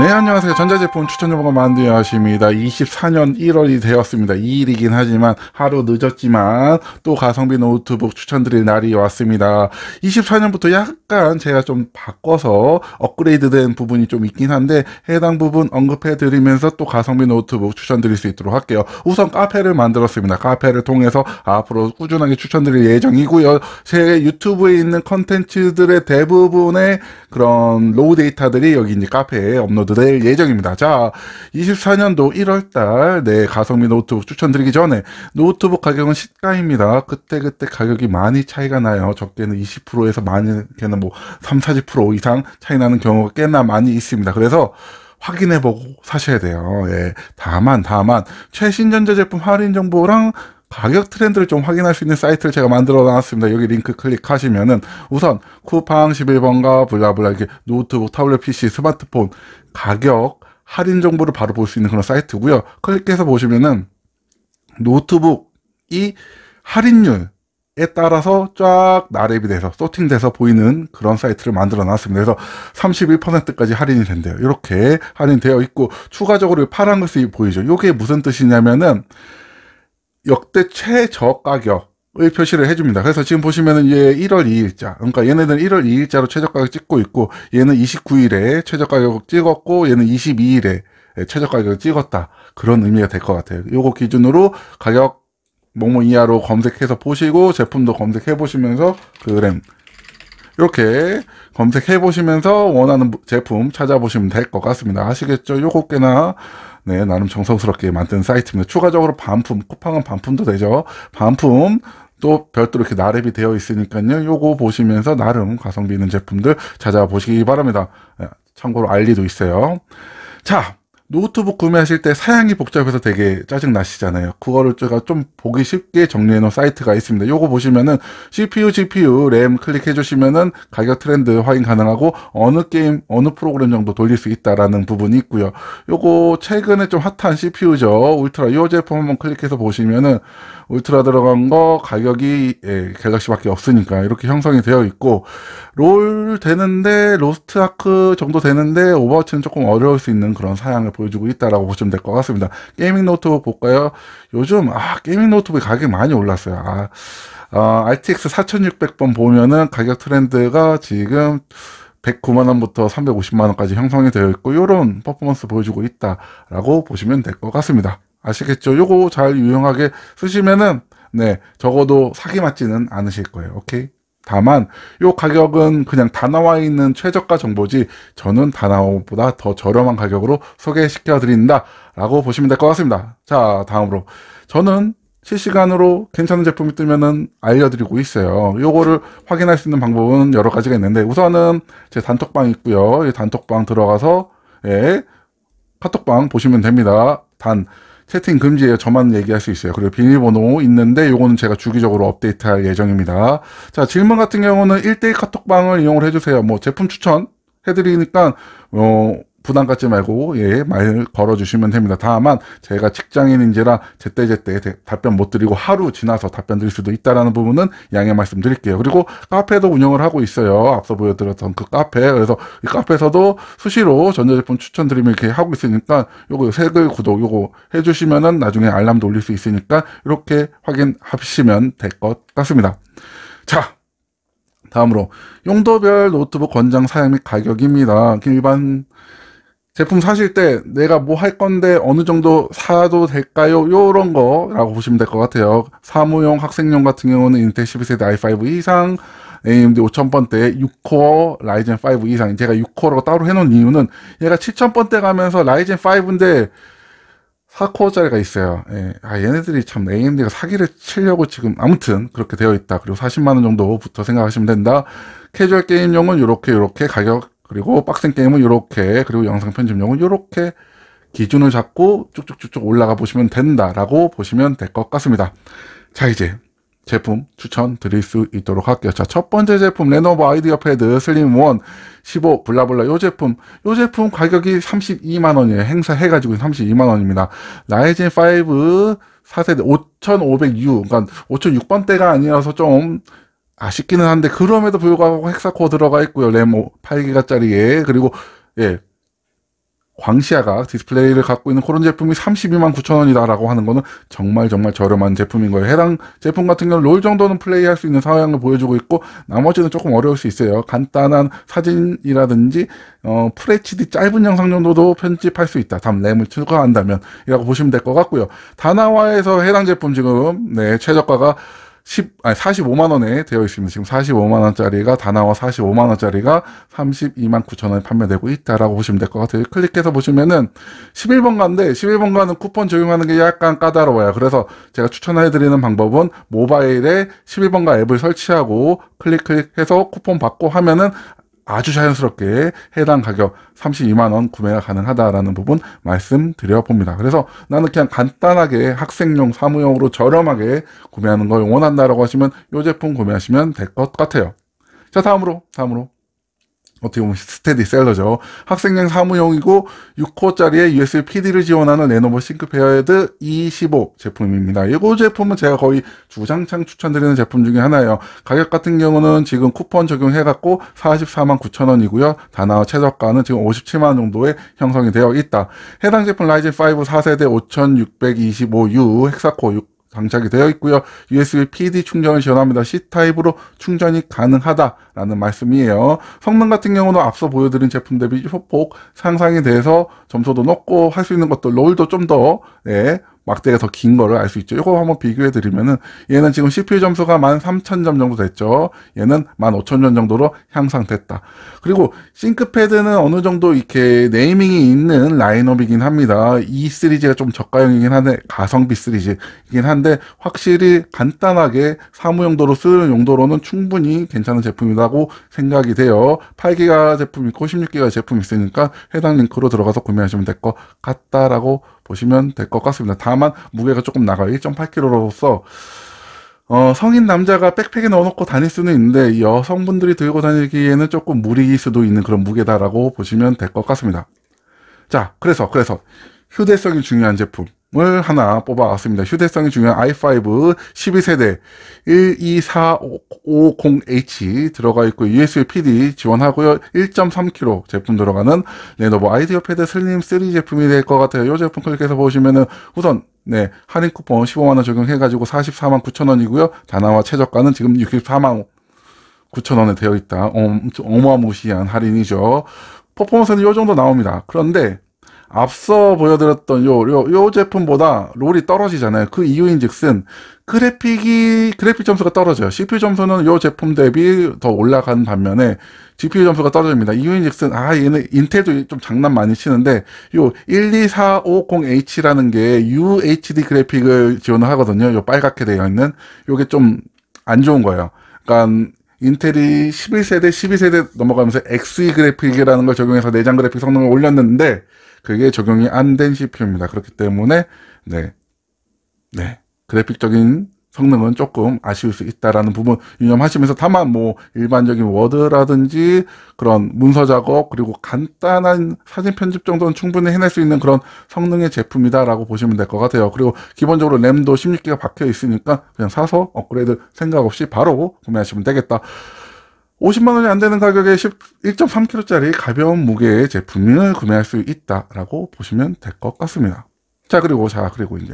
네 안녕하세요 전자제품 추천 정보가 만드는 아십니다 24년 1월이 되었습니다 2일이긴 하지만 하루 늦었지만 또 가성비 노트북 추천드릴 날이 왔습니다 24년부터 약간 제가 좀 바꿔서 업그레이드 된 부분이 좀 있긴 한데 해당 부분 언급해 드리면서 또 가성비 노트북 추천드릴 수 있도록 할게요 우선 카페를 만들었습니다 카페를 통해서 앞으로 꾸준하게 추천드릴 예정이고요 제 유튜브에 있는 컨텐츠들의 대부분의 그런 로우 데이터들이 여기 이제 카페에 업로드 낼 예정입니다. 자, 24년도 1월달 네 가성비 노트북 추천드리기 전에 노트북 가격은 시가입니다. 그때 그때 가격이 많이 차이가 나요. 적게는 20%에서 많게는 뭐 3, 40% 이상 차이 나는 경우가 꽤나 많이 있습니다. 그래서 확인해보고 사셔야 돼요. 예. 다만, 다만, 최신 전자제품 할인 정보랑 가격 트렌드를 좀 확인할 수 있는 사이트를 제가 만들어 놨습니다. 여기 링크 클릭하시면은 우선 쿠팡 11번가 블라블라 이렇게 노트북, 타블렛 PC, 스마트폰 가격 할인 정보를 바로 볼 수 있는 그런 사이트고요. 클릭해서 보시면은 노트북이 할인율 에 따라서 쫙 나랩이 돼서 소팅돼서 보이는 그런 사이트를 만들어 놨습니다. 그래서 31%까지 할인이 된대요. 이렇게 할인되어 있고 추가적으로 파란 것이 보이죠. 이게 무슨 뜻이냐면은 역대 최저 가격 표시를 해줍니다. 그래서 지금 보시면은 얘 1월 2일자, 그러니까 얘네들은 1월 2일자로 최저가격 찍고 있고, 얘는 29일에 최저가격 찍었고, 얘는 22일에 최저가격을 찍었다. 그런 의미가 될 것 같아요. 요거 기준으로 가격 뭐뭐 이하로 검색해서 보시고, 제품도 검색해 보시면서 그램 이렇게 검색해 보시면서 원하는 제품 찾아보시면 될 것 같습니다. 아시겠죠? 요거 꽤나 네, 나름 정성스럽게 만든 사이트입니다. 추가적으로 반품, 쿠팡은 반품도 되죠. 반품 또 별도로 이렇게 나랩이 되어 있으니까요. 요거 보시면서 나름 가성비 있는 제품들 찾아보시기 바랍니다. 예, 참고로 알리도 있어요. 자, 노트북 구매하실 때 사양이 복잡해서 되게 짜증 나시잖아요. 그거를 제가 좀 보기 쉽게 정리해 놓은 사이트가 있습니다. 요거 보시면은 CPU, GPU, 램 클릭해 주시면은 가격 트렌드 확인 가능하고 어느 게임, 어느 프로그램 정도 돌릴 수 있다라는 부분이 있고요. 요거 최근에 좀 핫한 CPU죠. 울트라 요 제품 한번 클릭해서 보시면은 울트라 들어간 거 가격이 예, 갤럭시밖에 없으니까 이렇게 형성이 되어 있고 롤 되는데 로스트 아크 정도 되는데 오버워치는 조금 어려울 수 있는 그런 사양을 보여주고 있다라고 보시면 될 것 같습니다. 게이밍 노트북 볼까요? 요즘 아 게이밍 노트북 가격이 많이 올랐어요. 아, 아 RTX 4600번 보면은 가격 트렌드가 지금 109만원부터 350만원까지 형성이 되어 있고 요런 퍼포먼스 보여주고 있다라고 보시면 될 것 같습니다 아시겠죠 요거 잘 유용하게 쓰시면은 네 적어도 사기 맞지는 않으실 거예요 오케이 다만 요 가격은 그냥 다 나와 있는 최저가 정보지 저는 다 나오보다 더 저렴한 가격으로 소개시켜 드린다라고 보시면 될 것 같습니다. 자 다음으로 저는 실시간으로 괜찮은 제품이 뜨면은 알려드리고 있어요. 요거를 확인할 수 있는 방법은 여러 가지가 있는데 우선은 제 단톡방 있고요. 이 단톡방 들어가서 예, 카톡방 보시면 됩니다. 단 채팅 금지예요. 저만 얘기할 수 있어요. 그리고 비밀번호 있는데 요거는 제가 주기적으로 업데이트할 예정입니다. 자, 질문 같은 경우는 1대1 카톡방을 이용을 해주세요. 뭐 제품 추천 해드리니까 어, 부담 갖지 말고 예, 말 걸어주시면 됩니다. 다만 제가 직장인인지라 제때제때 답변 못 드리고 하루 지나서 답변 드릴 수도 있다라는 부분은 양해 말씀드릴게요. 그리고 카페도 운영을 하고 있어요. 앞서 보여드렸던 그 카페. 그래서 이 카페에서도 수시로 전자제품 추천드리면 이렇게 하고 있으니까 요거 색을 구독 요거 해주시면은 나중에 알람도 올릴 수 있으니까 이렇게 확인하시면 될 것 같습니다. 자, 다음으로 용도별 노트북 권장 사양 및 가격입니다. 일반 제품 사실 때 내가 뭐 할 건데 어느 정도 사도 될까요? 요런 거라고 보시면 될 것 같아요. 사무용, 학생용 같은 경우는 인텔 12세대 i5 이상, AMD 5000번대 6코어 라이젠 5 이상. 제가 6코어고 따로 해놓은 이유는 얘가 7000번대 가면서 라이젠 5인데 4코어짜리가 있어요. 예. 아, 얘네들이 참 AMD가 사기를 치려고 지금 아무튼 그렇게 되어 있다. 그리고 40만 원 정도부터 생각하시면 된다. 캐주얼 게임용은 이렇게 이렇게 가격 그리고 빡센 게임은 이렇게 그리고 영상 편집용은 이렇게 기준을 잡고 쭉쭉쭉쭉 올라가 보시면 된다라고 보시면 될 것 같습니다. 자 이제 제품 추천 드릴 수 있도록 할게요. 자, 첫 번째 제품 레노버 아이디어 패드 슬림 1 15 블라블라 요 제품 요 제품 가격이 32만 원이에요. 행사 해 가지고 32만 원입니다. 라이젠 5 4세대 5500U 그러니까 5600대가 아니라서 좀 아쉽기는 한데 그럼에도 불구하고 헥사코어 들어가 있고요. 램 8기가짜리에 그리고 예 광시아가 디스플레이를 갖고 있는 그런 제품이 32만 9천 원이다라고 하는 거는 정말 정말 저렴한 제품인 거예요. 해당 제품 같은 경우는 롤 정도는 플레이할 수 있는 상황을 보여주고 있고 나머지는 조금 어려울 수 있어요. 간단한 사진이라든지 어, FHD 짧은 영상 정도도 편집할 수 있다. 다음 램을 추가한다면 이라고 보시면 될 것 같고요. 다나와에서 해당 제품 지금 네 최저가가 10, 아니 45만 원에 되어 있습니다. 지금 45만 원짜리가 다 나와 45만 원짜리가 32만 9천 원에 판매되고 있다라고 보시면 될 것 같아요. 클릭해서 보시면은 11번가인데 11번가는 쿠폰 적용하는 게 약간 까다로워요. 그래서 제가 추천해 드리는 방법은 모바일에 11번가 앱을 설치하고 클릭 클릭해서 쿠폰 받고 하면은 아주 자연스럽게 해당 가격 32만 원 구매가 가능하다라는 부분 말씀드려 봅니다. 그래서 나는 그냥 간단하게 학생용, 사무용으로 저렴하게 구매하는 걸 원한다라고 하시면 이 제품 구매하시면 될 것 같아요. 자, 다음으로, 다음으로 어떻게 보면 스테디셀러죠. 학생용 사무용이고 6호짜리의 USB PD를 지원하는 레노버 싱크페어헤드 E15 제품입니다. 이거 제품은 제가 거의 주장창 추천드리는 제품 중에 하나예요. 가격 같은 경우는 지금 쿠폰 적용해갖고 44만 9천 원이고요. 단화 최저가는 지금 57만 원 정도에 형성이 되어 있다. 해당 제품 라이젠 5 4세대 5625U 헥사코 6 장착이 되어 있고요. USB PD 충전을 지원합니다. C타입으로 충전이 가능하다라는 말씀이에요. 성능 같은 경우는 앞서 보여드린 제품 대비 소폭 상상에 대해서 점수도 높고 할 수 있는 것도 롤도 좀더 네, 막대가 더 긴 거를 알 수 있죠. 이거 한번 비교해 드리면은 얘는 지금 CPU 점수가 13,000점 정도 됐죠. 얘는 15,000점 정도로 향상됐다. 그리고 싱크패드는 어느 정도 이렇게 네이밍이 있는 라인업이긴 합니다. 이 시리즈가 좀 저가형이긴 한데 가성비 시리즈이긴 한데 확실히 간단하게 사무용도로 쓰는 용도로는 충분히 괜찮은 제품이라고 생각이 돼요. 8기가 제품 있고 16기가 제품 있으니까 해당 링크로 들어가서 구매하시면 될 것 같다라고 보시면 될 것 같습니다. 다만 무게가 조금 나가요. 1.8kg로서 어, 성인 남자가 백팩에 넣어놓고 다닐 수는 있는데 여성분들이 들고 다니기에는 조금 무리일 수도 있는 그런 무게다라고 보시면 될 것 같습니다. 자, 그래서 그래서 휴대성이 중요한 제품. 을 하나 뽑아왔습니다. 휴대성이 중요한 i5 12세대 12450H 들어가 있고 USB PD 지원하고요. 1.3kg 제품 들어가는 레노버 아이디어 패드 슬림 3 제품이 될 것 같아요. 이 제품 클릭해서 보시면은 우선 네, 할인 쿠폰 15만원 적용해가지고 44만 9천원이고요. 다나와 최저가는 지금 64만 9천원에 되어 있다. 어마무시한 할인이죠. 퍼포먼스는 이 정도 나옵니다. 그런데 앞서 보여드렸던 요, 요, 요 제품보다 롤이 떨어지잖아요. 그 이유인 즉슨 그래픽이, 그래픽 점수가 떨어져요. CPU 점수는 요 제품 대비 더올라가는 반면에 GPU 점수가 떨어집니다. 이유인 즉슨, 아, 얘는 인텔도 좀 장난 많이 치는데 요 124550H라는 게 UHD 그래픽을 지원을 하거든요. 요 빨갛게 되어 있는. 요게 좀 안 좋은 거예요. 그러니까 인텔이 11세대, 12세대 넘어가면서 XE 그래픽이라는 걸 적용해서 내장 그래픽 성능을 올렸는데 그게 적용이 안 된 CPU입니다. 그렇기 때문에 네, 네 그래픽적인 성능은 조금 아쉬울 수 있다라는 부분 유념하시면서 다만 뭐 일반적인 워드라든지 그런 문서 작업 그리고 간단한 사진 편집 정도는 충분히 해낼 수 있는 그런 성능의 제품이다라고 보시면 될 것 같아요. 그리고 기본적으로 램도 16기가 박혀 있으니까 그냥 사서 업그레이드 생각 없이 바로 구매하시면 되겠다. 50만 원이 안 되는 가격에 1.3kg짜리 가벼운 무게의 제품을 구매할 수 있다라고 보시면 될 것 같습니다. 자 그리고 자 그리고 이제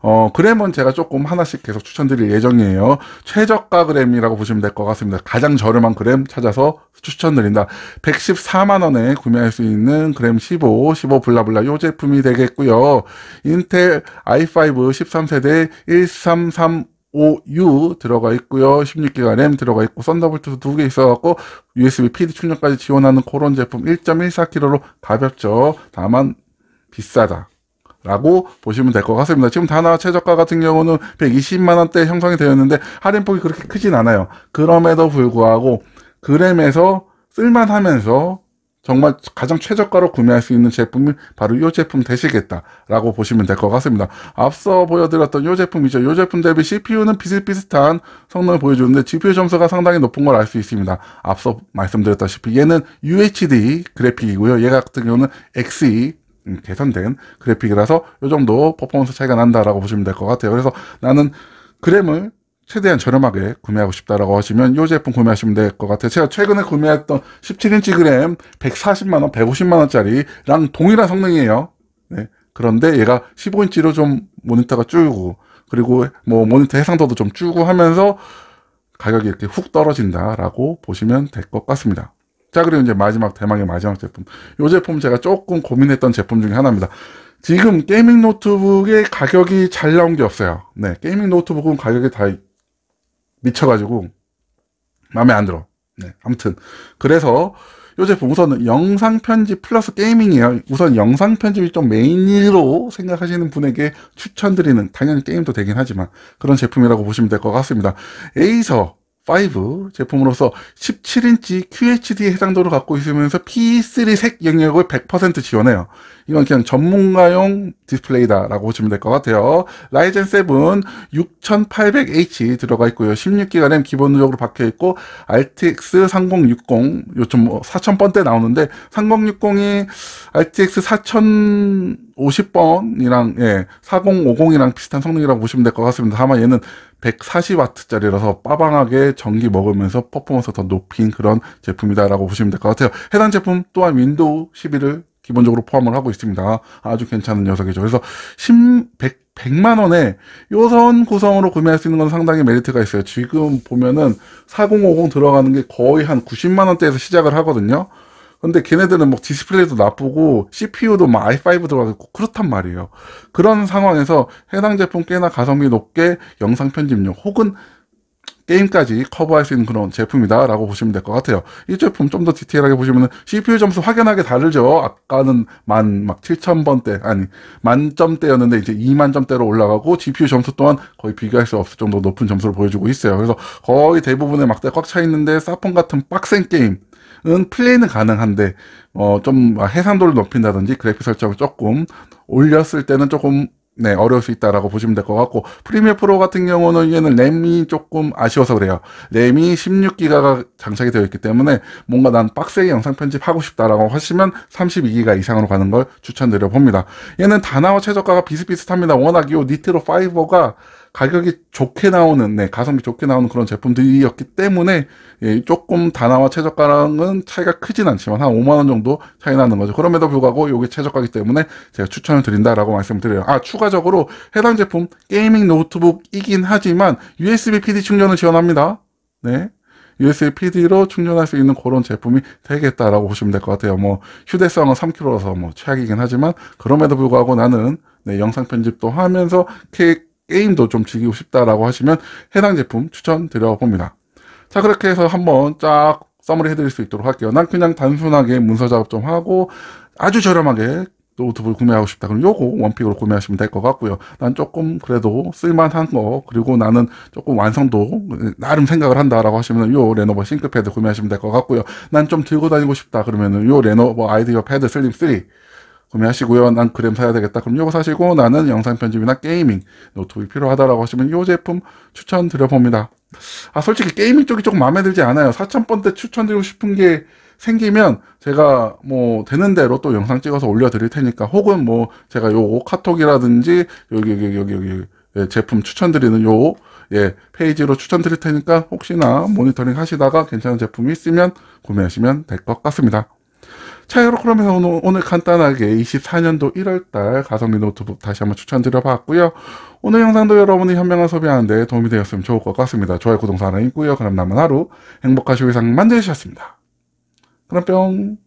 어 그램은 제가 조금 하나씩 계속 추천드릴 예정이에요. 최저가 그램이라고 보시면 될 것 같습니다. 가장 저렴한 그램 찾아서 추천드린다. 114만 원에 구매할 수 있는 그램 15, 15 블라블라 요 제품이 되겠고요. 인텔 i5 13세대 133 5U 들어가 있고요. 16기가 램 들어가 있고 썬더볼트도 두 개 있어갖고 USB PD 충전까지 지원하는 그런 제품 1.14kg로 가볍죠. 다만 비싸다. 라고 보시면 될 것 같습니다. 지금 다나 최저가 같은 경우는 120만원대 형성이 되었는데 할인폭이 그렇게 크진 않아요. 그럼에도 불구하고 그램에서 쓸만하면서 정말 가장 최저가로 구매할 수 있는 제품이 바로 이 제품 되시겠다라고 보시면 될 것 같습니다. 앞서 보여드렸던 이 제품이죠. 이 제품 대비 CPU는 비슷비슷한 성능을 보여주는데 GPU 점수가 상당히 높은 걸 알 수 있습니다. 앞서 말씀드렸다시피 얘는 UHD 그래픽이고요. 얘 같은 경우는 XE 음, 개선된 그래픽이라서 이 정도 퍼포먼스 차이가 난다라고 보시면 될 것 같아요. 그래서 나는 그램을 최대한 저렴하게 구매하고 싶다라고 하시면 이 제품 구매하시면 될 것 같아요. 제가 최근에 구매했던 17인치 그램 140만원, 150만원짜리랑 동일한 성능이에요. 네. 그런데 얘가 15인치로 좀 모니터가 줄고, 그리고 뭐 모니터 해상도도 좀 줄고 하면서 가격이 이렇게 훅 떨어진다라고 보시면 될 것 같습니다. 자, 그리고 이제 마지막, 대망의 마지막 제품. 이 제품 제가 조금 고민했던 제품 중에 하나입니다. 지금 게이밍 노트북의 가격이 잘 나온 게 없어요. 네, 게이밍 노트북은 가격이 다 미쳐가지고 마음에 안 들어. 네, 아무튼 그래서 이 제품 우선 은 영상 편집 플러스 게이밍이에요. 우선 영상 편집이 좀 메인으로 생각하시는 분에게 추천드리는 당연히 게임도 되긴 하지만 그런 제품이라고 보시면 될 것 같습니다. 에이서 5 제품으로서 17인치 QHD에 해당도를 갖고 있으면서 P3 색 영역을 100% 지원해요. 이건 그냥 전문가용 디스플레이다라고 보시면 될 것 같아요. 라이젠 7 6800H 들어가 있고요. 16기가 램 기본적으로 박혀 있고 RTX 3060 요즘 4000번대 뭐 나오는데 3060이 RTX 4050번이랑 예, 4050이랑 비슷한 성능이라고 보시면 될 것 같습니다. 다만 얘는 140W짜리라서 빠방하게 전기 먹으면서 퍼포먼스 더 높인 그런 제품이다라고 보시면 될 것 같아요. 해당 제품 또한 윈도우 11을 기본적으로 포함을 하고 있습니다. 아주 괜찮은 녀석이죠. 그래서 10, 100, 100만 원에 요선 구성으로 구매할 수 있는 건 상당히 메리트가 있어요. 지금 보면은 4050 들어가는 게 거의 한 90만 원대에서 시작을 하거든요. 근데 걔네들은 뭐 디스플레이도 나쁘고 CPU도 막 i5 들어가 있고 그렇단 말이에요. 그런 상황에서 해당 제품 꽤나 가성비 높게 영상 편집용 혹은 게임까지 커버할 수 있는 그런 제품이다라고 보시면 될 것 같아요. 이 제품 좀 더 디테일하게 보시면 CPU 점수 확연하게 다르죠. 아까는 만막 7,000번대 아니 만점대였는데 이제 2만점대로 올라가고 GPU 점수 또한 거의 비교할 수 없을 정도 높은 점수를 보여주고 있어요. 그래서 거의 대부분의 막대 꽉 차 있는데 사펑 같은 빡센 게임 은 플레이는 가능한데 어 좀 해상도를 높인다든지 그래픽 설정을 조금 올렸을 때는 조금 네, 어려울 수 있다라고 보시면 될 것 같고, 프리미어 프로 같은 경우는 얘는 램이 조금 아쉬워서 그래요. 램이 16기가가 장착이 되어 있기 때문에 뭔가 난 빡세게 영상 편집하고 싶다라고 하시면 32기가 이상으로 가는 걸 추천드려 봅니다. 얘는 다나와 최저가가 비슷비슷합니다. 워낙 요 니트로 5가 가격이 좋게 나오는, 네, 가성비 좋게 나오는 그런 제품들이었기 때문에 예, 조금 단화와 최저가랑은 차이가 크진 않지만 한 5만 원 정도 차이 나는 거죠. 그럼에도 불구하고 이게 최저가기 때문에 제가 추천을 드린다라고 말씀드려요. 아 추가적으로 해당 제품 게이밍 노트북이긴 하지만 USB PD 충전을 지원합니다. 네. USB PD로 충전할 수 있는 그런 제품이 되겠다라고 보시면 될 것 같아요. 뭐 휴대성은 3kg라서 뭐 최악이긴 하지만 그럼에도 불구하고 나는 네, 영상 편집도 하면서 케이크 게임도 좀 즐기고 싶다라고 하시면 해당 제품 추천드려 봅니다. 자 그렇게 해서 한번 쫙 서머리 해드릴 수 있도록 할게요. 난 그냥 단순하게 문서 작업 좀 하고 아주 저렴하게 노트북을 구매하고 싶다. 그럼 요거 원픽으로 구매하시면 될 것 같고요. 난 조금 그래도 쓸만한 거 그리고 나는 조금 완성도 나름 생각을 한다라고 하시면 요 레노버 싱크패드 구매하시면 될 것 같고요. 난 좀 들고 다니고 싶다. 그러면은 요 레노버 아이디어 패드 슬립 3 구매하시고요. 난 그램 사야 되겠다. 그럼 요거 사시고 나는 영상 편집이나 게이밍 노트북이 필요하다라고 하시면 요 제품 추천드려 봅니다. 아 솔직히 게이밍 쪽이 조금 마음에 들지 않아요. 4,000번대 추천드리고 싶은 게 생기면 제가 뭐 되는 대로 또 영상 찍어서 올려드릴 테니까 혹은 뭐 제가 요 카톡이라든지 여기 여기 여기 여기 예, 제품 추천드리는 요 예, 페이지로 추천드릴 테니까 혹시나 모니터링 하시다가 괜찮은 제품이 있으면 구매하시면 될 것 같습니다. 자, 이렇게 하면서 오늘, 오늘 간단하게 24년도 1월달 가성비 노트북 다시 한번 추천드려봤고요. 오늘 영상도 여러분이 현명한 소비하는데 도움이 되었으면 좋을 것 같습니다. 좋아요, 구독, 하나 있고요. 그럼 남은 하루 행복하시고 이상 만드셨습니다. 그럼 뿅!